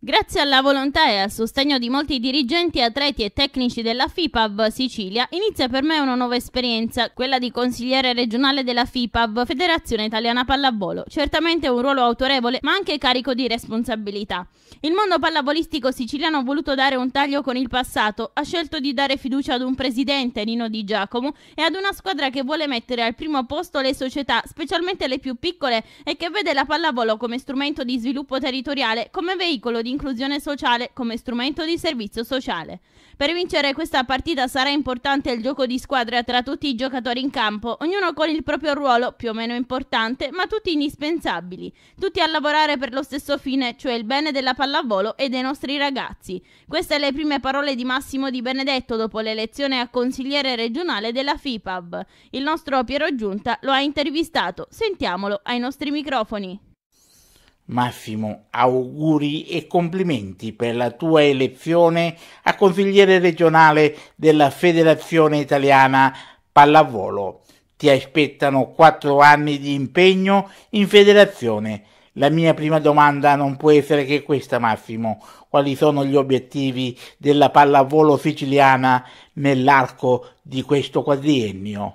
Grazie alla volontà e al sostegno di molti dirigenti, atleti e tecnici della FIPAV Sicilia, inizia per me una nuova esperienza, quella di consigliere regionale della FIPAV, Federazione Italiana Pallavolo. Certamente un ruolo autorevole, ma anche carico di responsabilità. Il mondo pallavolistico siciliano ha voluto dare un taglio con il passato, ha scelto di dare fiducia ad un presidente, Nino Di Giacomo, e ad una squadra che vuole mettere al primo posto le società, specialmente le più piccole, e che vede la pallavolo come strumento di sviluppo territoriale, come veicolo di di inclusione sociale come strumento di servizio sociale. Per vincere questa partita sarà importante il gioco di squadra tra tutti i giocatori in campo, ognuno con il proprio ruolo più o meno importante, ma tutti indispensabili, tutti a lavorare per lo stesso fine, cioè il bene della pallavolo e dei nostri ragazzi. Queste le prime parole di Massimo Di Benedetto dopo l'elezione a consigliere regionale della FIPAB. Il nostro Piero Giunta lo ha intervistato, sentiamolo ai nostri microfoni. Massimo, auguri e complimenti per la tua elezione a consigliere regionale della Federazione Italiana Pallavolo. Ti aspettano quattro anni di impegno in federazione. La mia prima domanda non può essere che questa, Massimo. Quali sono gli obiettivi della pallavolo siciliana nell'arco di questo quadriennio?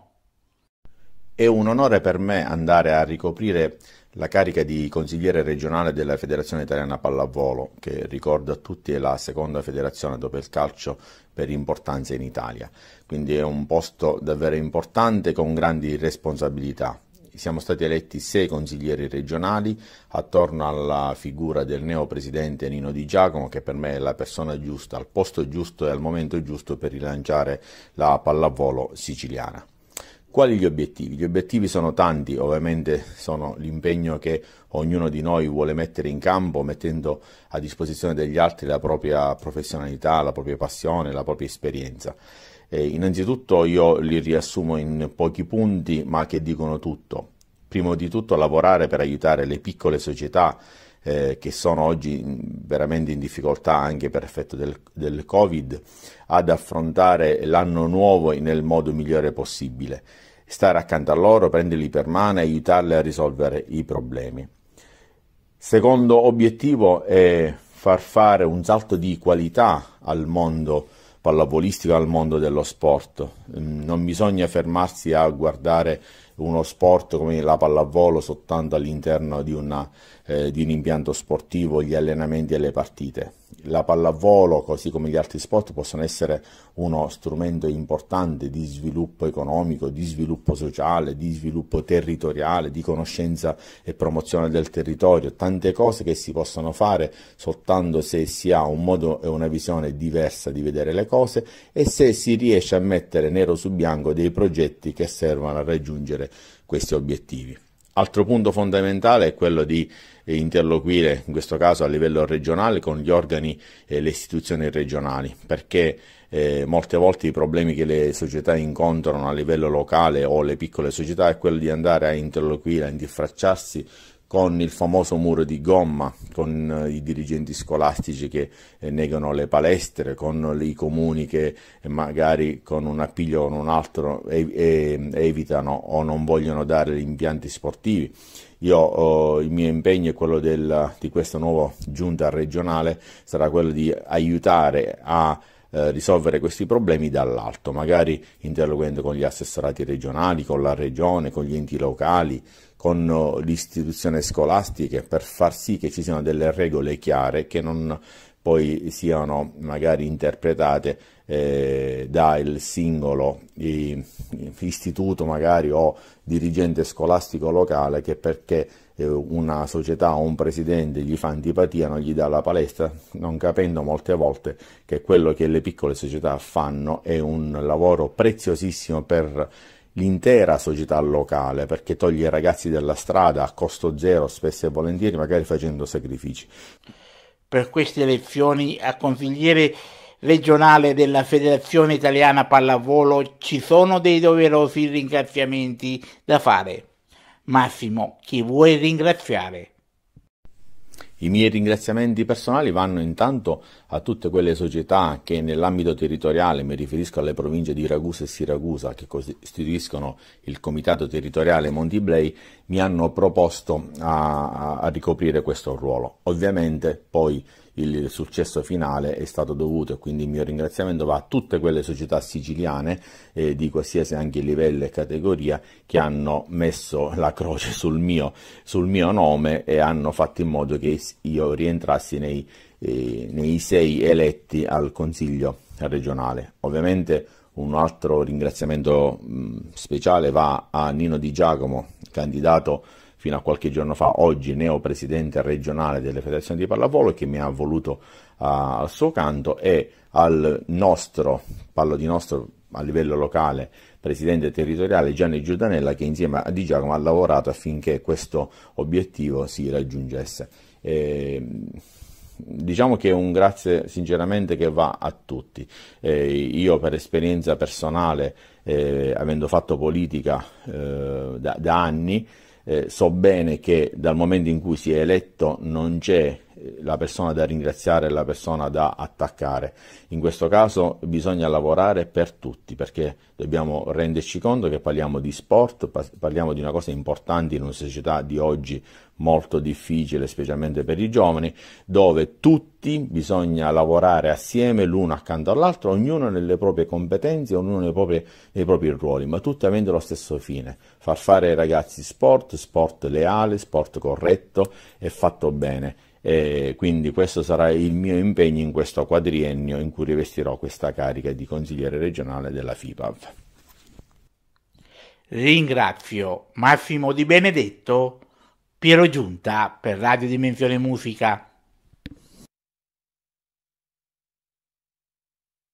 È un onore per me andare a ricoprire la carica di consigliere regionale della Federazione Italiana Pallavolo, che ricordo a tutti è la seconda federazione dopo il calcio per importanza in Italia, quindi è un posto davvero importante con grandi responsabilità. Siamo stati eletti sei consiglieri regionali attorno alla figura del neo presidente Nino Di Giacomo, che per me è la persona giusta, al posto giusto e al momento giusto per rilanciare la pallavolo siciliana. Quali gli obiettivi? Gli obiettivi sono tanti, ovviamente sono l'impegno che ognuno di noi vuole mettere in campo mettendo a disposizione degli altri la propria professionalità, la propria passione, la propria esperienza. Eh, innanzitutto io li riassumo in pochi punti ma che dicono tutto. Primo di tutto lavorare per aiutare le piccole società eh, che sono oggi veramente in difficoltà anche per effetto del, del Covid, ad affrontare l'anno nuovo nel modo migliore possibile, stare accanto a loro, prenderli per mano e aiutarli a risolvere i problemi. Secondo obiettivo è far fare un salto di qualità al mondo pallavolistico al mondo dello sport. Mm, non bisogna fermarsi a guardare uno sport come la pallavolo soltanto all'interno di, una, eh, di un impianto sportivo, gli allenamenti e le partite. La pallavolo, così come gli altri sport, possono essere uno strumento importante di sviluppo economico, di sviluppo sociale, di sviluppo territoriale, di conoscenza e promozione del territorio, tante cose che si possono fare soltanto se si ha un modo e una visione diversa di vedere le cose cose e se si riesce a mettere nero su bianco dei progetti che servono a raggiungere questi obiettivi. Altro punto fondamentale è quello di interloquire, in questo caso a livello regionale, con gli organi e le istituzioni regionali, perché eh, molte volte i problemi che le società incontrano a livello locale o le piccole società è quello di andare a interloquire, a interfracciarsi con il famoso muro di gomma, con eh, i dirigenti scolastici che eh, negano le palestre, con i comuni che eh, magari con un appiglio o un altro evitano o non vogliono dare gli impianti sportivi. Io, oh, il mio impegno e quello del, di questa nuova giunta regionale sarà quello di aiutare a eh, risolvere questi problemi dall'alto, magari interloquendo con gli assessorati regionali, con la regione, con gli enti locali, con oh, l'istituzione scolastica, per far sì che ci siano delle regole chiare che non poi siano magari interpretate eh, dal singolo istituto magari o dirigente scolastico locale che perché eh, una società o un presidente gli fa antipatia, non gli dà la palestra, non capendo molte volte che quello che le piccole società fanno è un lavoro preziosissimo per l'intera società locale perché toglie i ragazzi dalla strada a costo zero spesso e volentieri magari facendo sacrifici. Per queste elezioni a consigliere regionale della Federazione Italiana Pallavolo ci sono dei doverosi ringraziamenti da fare. Massimo, chi vuoi ringraziare? I miei ringraziamenti personali vanno intanto a tutte quelle società che nell'ambito territoriale, mi riferisco alle province di Ragusa e Siracusa, che costituiscono il Comitato Territoriale Monti Montiblei, mi hanno proposto a, a ricoprire questo ruolo. Ovviamente poi il successo finale è stato dovuto e quindi il mio ringraziamento va a tutte quelle società siciliane eh, di qualsiasi anche livello e categoria che hanno messo la croce sul mio, sul mio nome e hanno fatto in modo che io rientrassi nei, eh, nei sei eletti al Consiglio regionale. Ovviamente un altro ringraziamento mh, speciale va a Nino Di Giacomo, candidato fino a qualche giorno fa, oggi neo presidente regionale delle federazioni di pallavolo che mi ha voluto uh, al suo canto e al nostro, parlo di nostro a livello locale, presidente territoriale Gianni Giudanella che insieme a Di Giacomo ha lavorato affinché questo obiettivo si raggiungesse. E, ehm, diciamo che è un grazie sinceramente che va a tutti. Eh, io per esperienza personale, eh, avendo fatto politica eh, da, da, anni, eh, so bene che dal momento in cui si è eletto non c'è la persona da ringraziare e la persona da attaccare. In questo caso bisogna lavorare per tutti perché dobbiamo renderci conto che parliamo di sport, parliamo di una cosa importante in una società di oggi molto difficile, specialmente per i giovani, dove tutti bisogna lavorare assieme l'uno accanto all'altro, ognuno nelle proprie competenze, ognuno nei propri, nei propri ruoli, ma tutti avendo lo stesso fine, far fare ai ragazzi sport, sport leale, sport corretto e fatto bene eh, quindi questo sarà il mio impegno in questo quadriennio in cui rivestirò questa carica di consigliere regionale della FIPAV. Ringrazio Massimo Di Benedetto, Piero Giunta per Radio Dimensione Musica.